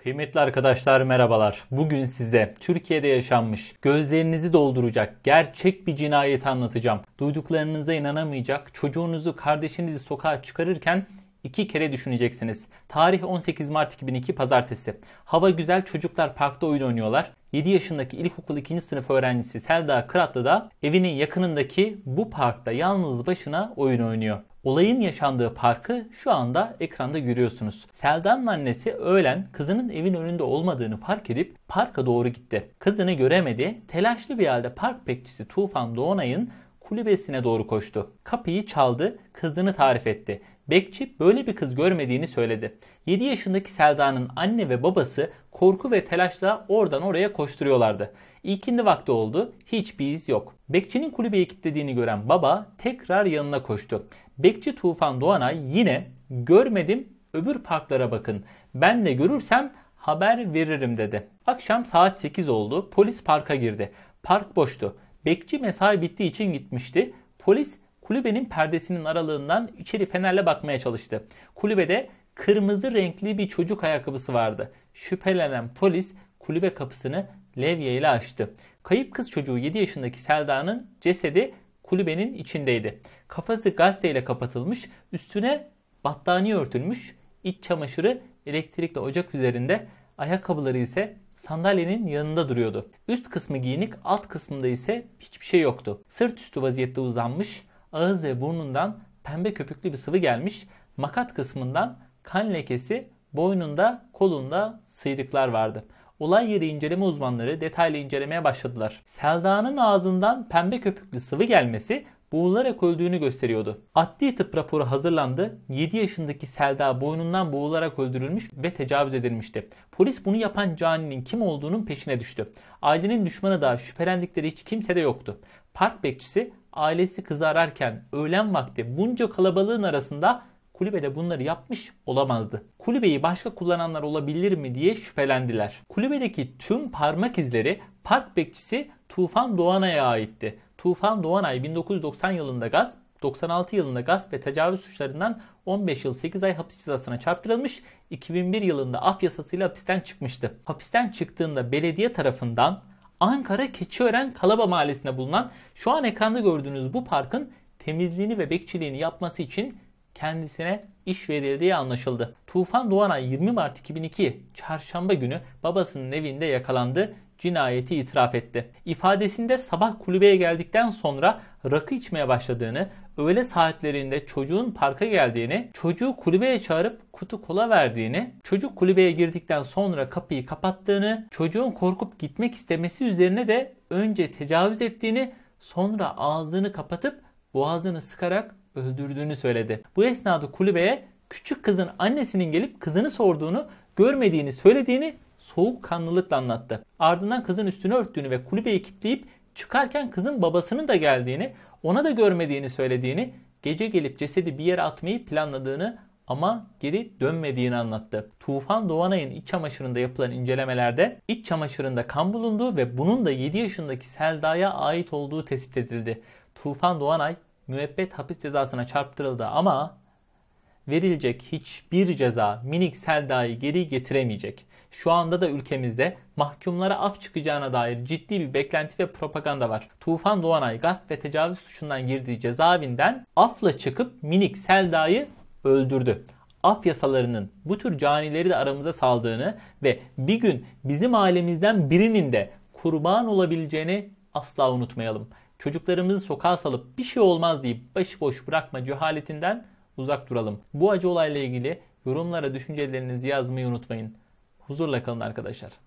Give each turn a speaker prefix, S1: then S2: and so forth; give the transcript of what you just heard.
S1: Kıymetli arkadaşlar merhabalar. Bugün size Türkiye'de yaşanmış, gözlerinizi dolduracak gerçek bir cinayeti anlatacağım. Duyduklarınıza inanamayacak, çocuğunuzu, kardeşinizi sokağa çıkarırken İki kere düşüneceksiniz. Tarih 18 Mart 2002 Pazartesi. Hava güzel çocuklar parkta oyun oynuyorlar. 7 yaşındaki ilkokul 2. sınıf öğrencisi Selda Kıratlı da evinin yakınındaki bu parkta yalnız başına oyun oynuyor. Olayın yaşandığı parkı şu anda ekranda görüyorsunuz. Selda'nın annesi öğlen kızının evin önünde olmadığını fark edip parka doğru gitti. Kızını göremedi. Telaşlı bir halde park bekçisi Tufan Doğanay'ın kulübesine doğru koştu. Kapıyı çaldı, kızını tarif etti Bekçi böyle bir kız görmediğini söyledi. 7 yaşındaki Selda'nın anne ve babası korku ve telaşla oradan oraya koşturuyorlardı. İlkindi vakti oldu, hiçbir iz yok. Bekçinin kulübeyi kilitlediğini gören baba tekrar yanına koştu. Bekçi Tufan Doğanay yine görmedim öbür parklara bakın. Ben de görürsem haber veririm dedi. Akşam saat 8 oldu. Polis parka girdi. Park boştu. Bekçi mesai bittiği için gitmişti. Polis kulübenin perdesinin aralığından içeri fenerle bakmaya çalıştı. Kulübede kırmızı renkli bir çocuk ayakkabısı vardı. Şüphelenen polis kulübe kapısını levye ile açtı. Kayıp kız çocuğu 7 yaşındaki Selda'nın cesedi kulübenin içindeydi. Kafası ile kapatılmış, üstüne battaniye örtülmüş, iç çamaşırı elektrikli ocak üzerinde, ayakkabıları ise sandalyenin yanında duruyordu. Üst kısmı giyinik, alt kısmında ise hiçbir şey yoktu. Sırt üstü vaziyette uzanmış, ağız ve burnundan pembe köpüklü bir sıvı gelmiş. Makat kısmından kan lekesi, boynunda, kolunda sıyrıklar vardı. Olay yeri inceleme uzmanları detaylı incelemeye başladılar. Selda'nın ağzından pembe köpüklü sıvı gelmesi boğularak öldüğünü gösteriyordu. Adli tıp raporu hazırlandı. 7 yaşındaki Selda boynundan boğularak öldürülmüş ve tecavüz edilmişti. Polis bunu yapan caninin kim olduğunun peşine düştü. Ailenin düşmanı da şüphelendikleri hiç kimse de yoktu. Park bekçisi ailesi kızı ararken öğlen vakti bunca kalabalığın arasında kulübede bunları yapmış olamazdı. Kulübeyi başka kullananlar olabilir mi diye şüphelendiler. Kulübedeki tüm parmak izleri park bekçisi Tufan Doğanay'a aitti. Tufan Doğanay 1990 yılında gasp 96 yılında gasp ve tecavüz suçlarından 15 yıl 8 ay hapis cezasına çarptırılmış, 2001 yılında af yasasıyla hapisten çıkmıştı. Hapisten çıktığında belediye tarafından Ankara Keçiören Kalaba Mahallesi'nde bulunan şu an ekranda gördüğünüz bu parkın temizliğini ve bekçiliğini yapması için kendisine iş verildiği anlaşıldı. Tufan Doğan, 20 Mart 2002 çarşamba günü babasının evinde yakalandı cinayeti itiraf etti. İfadesinde sabah kulübeye geldikten sonra rakı içmeye başladığını, öğle saatlerinde çocuğun parka geldiğini, çocuğu kulübeye çağırıp kutu kola verdiğini, çocuk kulübeye girdikten sonra kapıyı kapattığını, çocuğun korkup gitmek istemesi üzerine de önce tecavüz ettiğini, sonra ağzını kapatıp boğazını sıkarak öldürdüğünü söyledi. Bu esnada kulübeye küçük kızın annesinin gelip kızını sorduğunu, görmediğini söylediğini soğukkanlılıkla anlattı. Ardından kızın üstünü örttüğünü ve kulübeyi kilitleyip çıkarken kızın babasının da geldiğini, ona da görmediğini söylediğini, gece gelip cesedi bir yere atmayı planladığını ama geri dönmediğini anlattı. Tufan Doğanay'ın iç çamaşırında yapılan incelemelerde iç çamaşırında kan bulundu ve bunun da 7 yaşındaki Selda'ya ait olduğu tespit edildi. Tufan Doğanay müebbet hapis cezasına çarptırıldı ama verilecek hiçbir ceza minik Selda'yı geri getiremeyecek. Şu anda da ülkemizde mahkumlara af çıkacağına dair ciddi bir beklenti ve propaganda var. Tufan Doğanay gasp ve tecavüz suçundan girdiği cezaevinden afla çıkıp minik Selda'yı öldürdü. Af yasalarının bu tür canileri de aramıza saldığını ve bir gün bizim ailemizden birinin de kurban olabileceğini asla unutmayalım. Çocuklarımızı sokağa salıp bir şey olmaz deyip başıboş bırakma cehaletinden uzak duralım. Bu acı olayla ilgili yorumlara düşüncelerinizi yazmayı unutmayın. Huzurla kalın arkadaşlar.